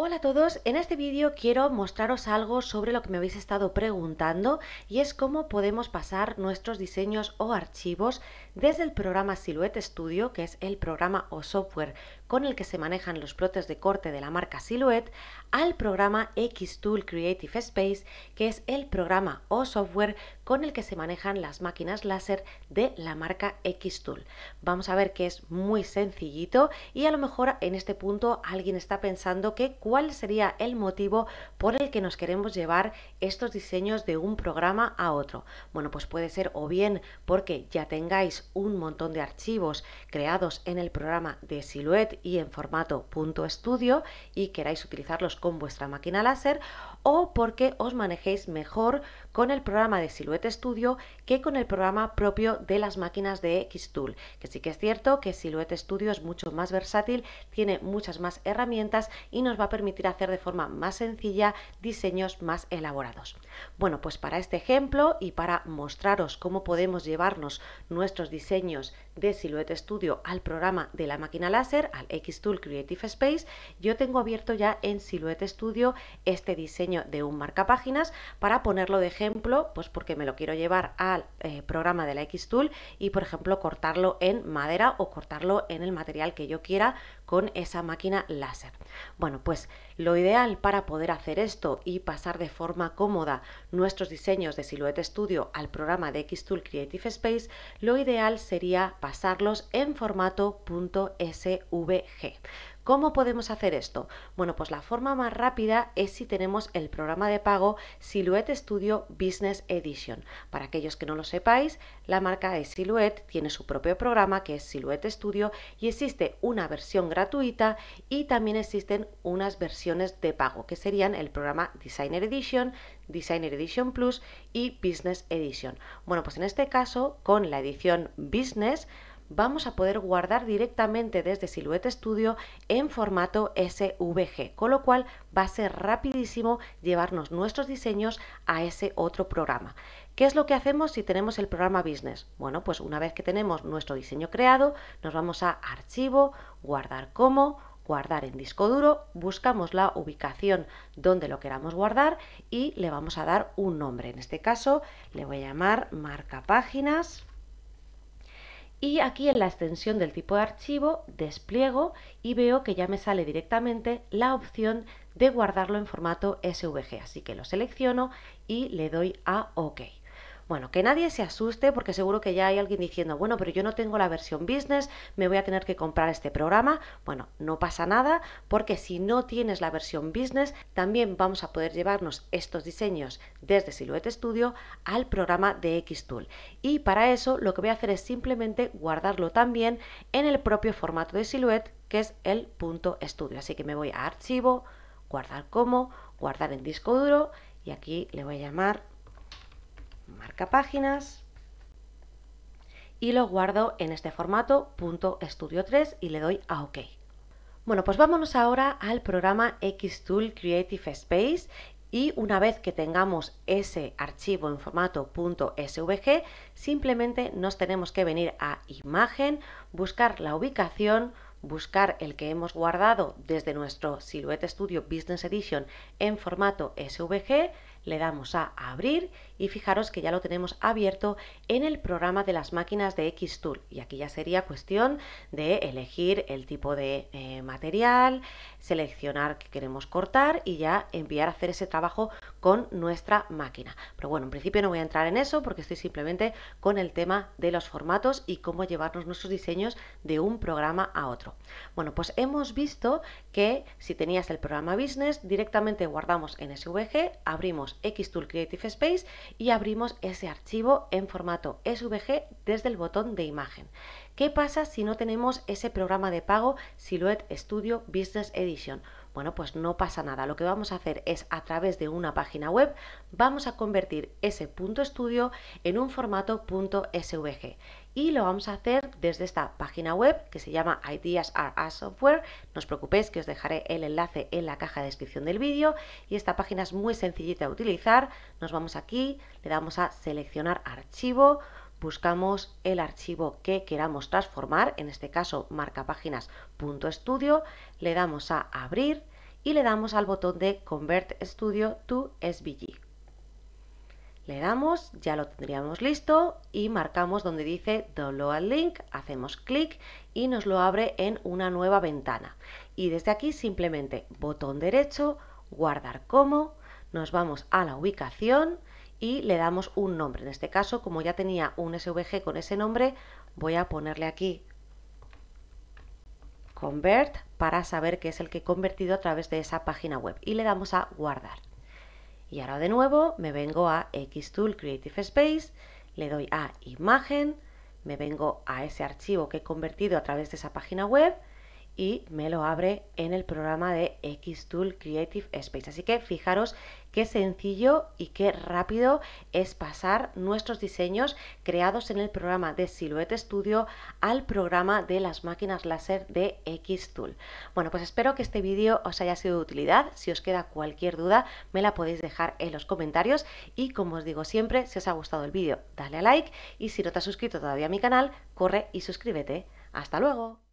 Hola a todos, en este vídeo quiero mostraros algo sobre lo que me habéis estado preguntando y es cómo podemos pasar nuestros diseños o archivos desde el programa Silhouette Studio, que es el programa o software con el que se manejan los plotes de corte de la marca Silhouette al programa Xtool Creative Space, que es el programa o software con el que se manejan las máquinas láser de la marca Xtool. Vamos a ver que es muy sencillito y a lo mejor en este punto alguien está pensando que cuál sería el motivo por el que nos queremos llevar estos diseños de un programa a otro. Bueno, pues puede ser o bien porque ya tengáis un montón de archivos creados en el programa de Silhouette y en formato punto estudio y queráis utilizarlos con vuestra máquina láser o porque os manejéis mejor con el programa de Silhouette Studio que con el programa propio de las máquinas de Xtool. Que sí que es cierto que Silhouette Studio es mucho más versátil, tiene muchas más herramientas y nos va a permitir hacer de forma más sencilla diseños más elaborados. Bueno, pues para este ejemplo y para mostraros cómo podemos llevarnos nuestros diseños de Silhouette Studio al programa de la máquina láser, al Xtool Creative Space, yo tengo abierto ya en Silhouette Studio este diseño de un marcapáginas para ponerlo de ejemplo ejemplo, pues porque me lo quiero llevar al eh, programa de la X Tool y, por ejemplo, cortarlo en madera o cortarlo en el material que yo quiera con esa máquina láser. Bueno, pues lo ideal para poder hacer esto y pasar de forma cómoda nuestros diseños de Silhouette Studio al programa de X Tool Creative Space, lo ideal sería pasarlos en formato .svg. ¿Cómo podemos hacer esto? Bueno, pues la forma más rápida es si tenemos el programa de pago Silhouette Studio Business Edition. Para aquellos que no lo sepáis, la marca de Silhouette, tiene su propio programa que es Silhouette Studio y existe una versión gratuita y también existen unas versiones de pago que serían el programa Designer Edition, Designer Edition Plus y Business Edition. Bueno, pues en este caso, con la edición Business, vamos a poder guardar directamente desde Silhouette Studio en formato SVG, con lo cual va a ser rapidísimo llevarnos nuestros diseños a ese otro programa. ¿Qué es lo que hacemos si tenemos el programa Business? Bueno, pues una vez que tenemos nuestro diseño creado, nos vamos a Archivo, Guardar como, Guardar en disco duro, buscamos la ubicación donde lo queramos guardar y le vamos a dar un nombre. En este caso le voy a llamar Marca Páginas y aquí en la extensión del tipo de archivo despliego y veo que ya me sale directamente la opción de guardarlo en formato SVG, así que lo selecciono y le doy a OK. Bueno, que nadie se asuste porque seguro que ya hay alguien diciendo, bueno, pero yo no tengo la versión business, me voy a tener que comprar este programa. Bueno, no pasa nada porque si no tienes la versión business, también vamos a poder llevarnos estos diseños desde Silhouette Studio al programa de Xtool. Y para eso lo que voy a hacer es simplemente guardarlo también en el propio formato de Silhouette que es el punto estudio. Así que me voy a archivo, guardar como, guardar en disco duro y aquí le voy a llamar páginas y lo guardo en este formato .studio 3 y le doy a OK. Bueno, pues vámonos ahora al programa Xtool Creative Space y una vez que tengamos ese archivo en formato .svg, simplemente nos tenemos que venir a imagen, buscar la ubicación, buscar el que hemos guardado desde nuestro Silhouette Studio Business Edition en formato SVG, le damos a abrir y fijaros que ya lo tenemos abierto en el programa de las máquinas de Xtool y aquí ya sería cuestión de elegir el tipo de eh, material, seleccionar que queremos cortar y ya enviar a hacer ese trabajo con nuestra máquina. Pero bueno, en principio no voy a entrar en eso porque estoy simplemente con el tema de los formatos y cómo llevarnos nuestros diseños de un programa a otro. Bueno, pues hemos visto que si tenías el programa Business, directamente guardamos en SVG, abrimos Xtool Creative Space y abrimos ese archivo en formato SVG desde el botón de imagen. ¿Qué pasa si no tenemos ese programa de pago Silhouette Studio Business Edition? Bueno, pues no pasa nada. Lo que vamos a hacer es a través de una página web vamos a convertir ese punto estudio en un formato .svg y lo vamos a hacer desde esta página web que se llama Ideas are Software. No os preocupéis que os dejaré el enlace en la caja de descripción del vídeo y esta página es muy sencillita de utilizar. Nos vamos aquí, le damos a seleccionar archivo, buscamos el archivo que queramos transformar, en este caso marcapáginas.studio, le damos a abrir y le damos al botón de Convert Studio to SVG. Le damos, ya lo tendríamos listo y marcamos donde dice Download Link, hacemos clic y nos lo abre en una nueva ventana. Y desde aquí simplemente botón derecho, guardar como, nos vamos a la ubicación y le damos un nombre. En este caso, como ya tenía un SVG con ese nombre, voy a ponerle aquí Convert para saber que es el que he convertido a través de esa página web y le damos a guardar. Y ahora de nuevo me vengo a Xtool Creative Space, le doy a imagen, me vengo a ese archivo que he convertido a través de esa página web y me lo abre en el programa de Xtool Creative Space. Así que fijaros qué sencillo y qué rápido es pasar nuestros diseños creados en el programa de Silhouette Studio al programa de las máquinas láser de Xtool. Bueno, pues espero que este vídeo os haya sido de utilidad. Si os queda cualquier duda, me la podéis dejar en los comentarios y como os digo siempre, si os ha gustado el vídeo, dale a like y si no te has suscrito todavía a mi canal, corre y suscríbete. ¡Hasta luego!